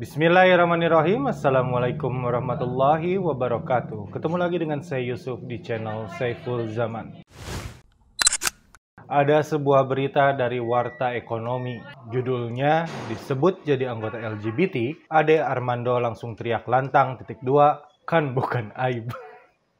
Bismillahirrahmanirrahim Assalamualaikum warahmatullahi wabarakatuh Ketemu lagi dengan saya Yusuf di channel Saiful Zaman Ada sebuah berita dari Warta Ekonomi Judulnya disebut jadi anggota LGBT Ade Armando langsung teriak lantang titik dua Kan bukan aib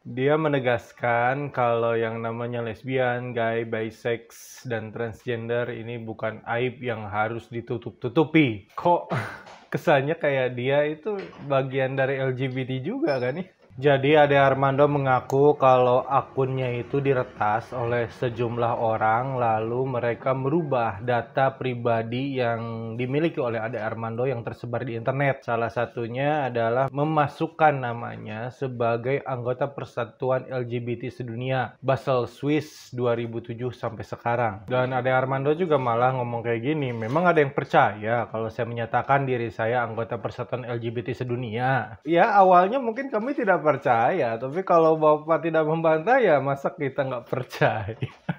dia menegaskan kalau yang namanya lesbian, gay, bisex, dan transgender ini bukan aib yang harus ditutup-tutupi. Kok kesannya kayak dia itu bagian dari LGBT juga kan nih? Jadi Ade Armando mengaku kalau akunnya itu diretas oleh sejumlah orang lalu mereka merubah data pribadi yang dimiliki oleh Ade Armando yang tersebar di internet. Salah satunya adalah memasukkan namanya sebagai anggota Persatuan LGBT Sedunia Basel Swiss 2007 sampai sekarang. Dan Ade Armando juga malah ngomong kayak gini, memang ada yang percaya kalau saya menyatakan diri saya anggota Persatuan LGBT Sedunia. Ya awalnya mungkin kami tidak percaya, tapi kalau Bapak tidak membantah ya masa kita nggak percaya.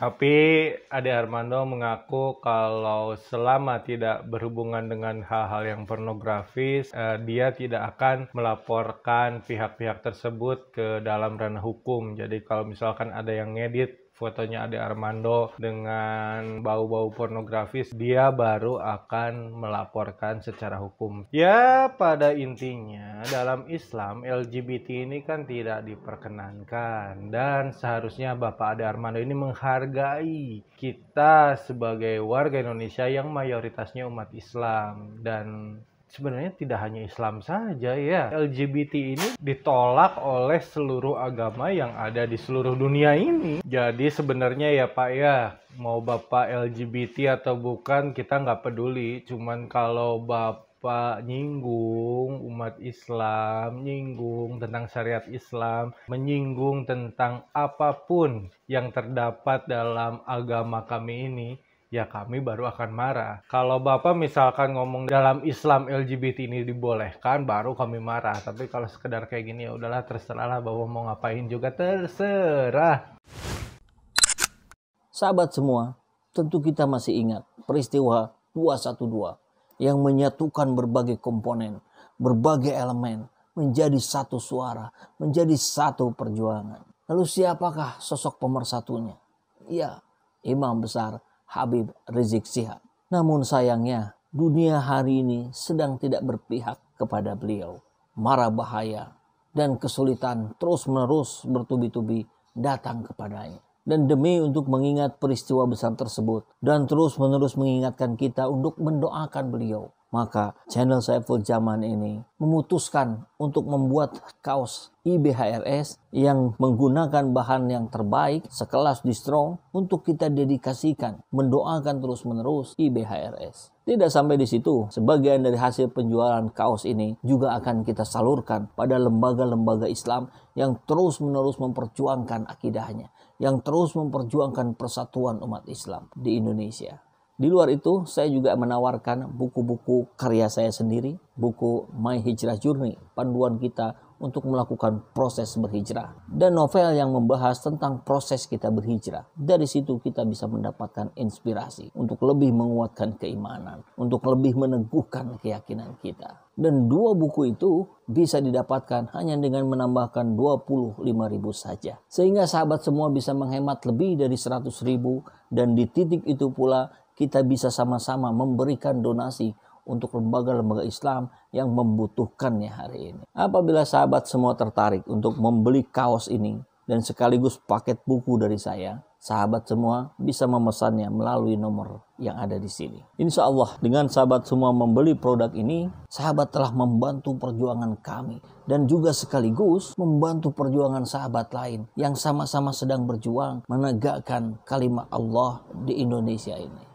tapi Ade Armando mengaku kalau selama tidak berhubungan dengan hal-hal yang pornografis, eh, dia tidak akan melaporkan pihak-pihak tersebut ke dalam ranah hukum. Jadi kalau misalkan ada yang ngedit fotonya Ade Armando dengan bau-bau pornografis, dia baru akan melaporkan secara hukum. Ya, pada intinya dalam Islam LGBT ini kan tidak diperkenankan dan seharusnya Bapak Ade Armando ini menghargai kita sebagai warga Indonesia yang mayoritasnya umat Islam dan sebenarnya tidak hanya Islam saja ya. LGBT ini ditolak oleh seluruh agama yang ada di seluruh dunia ini. Jadi sebenarnya ya Pak ya, mau Bapak LGBT atau bukan kita nggak peduli. Cuman kalau Bapak nyinggung umat Islam, nyinggung tentang syariat Islam, menyinggung tentang apapun yang terdapat dalam agama kami ini, ya kami baru akan marah. Kalau Bapak misalkan ngomong dalam Islam LGBT ini dibolehkan, baru kami marah. Tapi kalau sekedar kayak gini ya udahlah terserahlah Bapak mau ngapain juga terserah. Sahabat semua, tentu kita masih ingat peristiwa 212 yang menyatukan berbagai komponen, berbagai elemen menjadi satu suara, menjadi satu perjuangan. Lalu siapakah sosok pemersatunya? Ya, imam besar Habib Rizik Sihab. Namun sayangnya dunia hari ini sedang tidak berpihak kepada beliau. Mara bahaya dan kesulitan terus-menerus bertubi-tubi datang kepadanya. Dan demi untuk mengingat peristiwa besar tersebut dan terus-menerus mengingatkan kita untuk mendoakan beliau maka channel Saiful Zaman ini memutuskan untuk membuat kaos IBHRS yang menggunakan bahan yang terbaik sekelas distro untuk kita dedikasikan mendoakan terus-menerus IBHRS. Tidak sampai di situ, sebagian dari hasil penjualan kaos ini juga akan kita salurkan pada lembaga-lembaga Islam yang terus-menerus memperjuangkan akidahnya, yang terus memperjuangkan persatuan umat Islam di Indonesia. Di luar itu, saya juga menawarkan buku-buku karya saya sendiri, buku My Hijrah Journey, panduan kita untuk melakukan proses berhijrah, dan novel yang membahas tentang proses kita berhijrah. Dari situ kita bisa mendapatkan inspirasi untuk lebih menguatkan keimanan, untuk lebih meneguhkan keyakinan kita. Dan dua buku itu bisa didapatkan hanya dengan menambahkan 25 ribu saja. Sehingga sahabat semua bisa menghemat lebih dari 100 ribu dan di titik itu pula kita bisa sama-sama memberikan donasi untuk lembaga-lembaga Islam yang membutuhkannya hari ini. Apabila sahabat semua tertarik untuk membeli kaos ini dan sekaligus paket buku dari saya, sahabat semua bisa memesannya melalui nomor yang ada di sini. Insya Allah dengan sahabat semua membeli produk ini, sahabat telah membantu perjuangan kami dan juga sekaligus membantu perjuangan sahabat lain yang sama-sama sedang berjuang menegakkan kalimat Allah di Indonesia ini.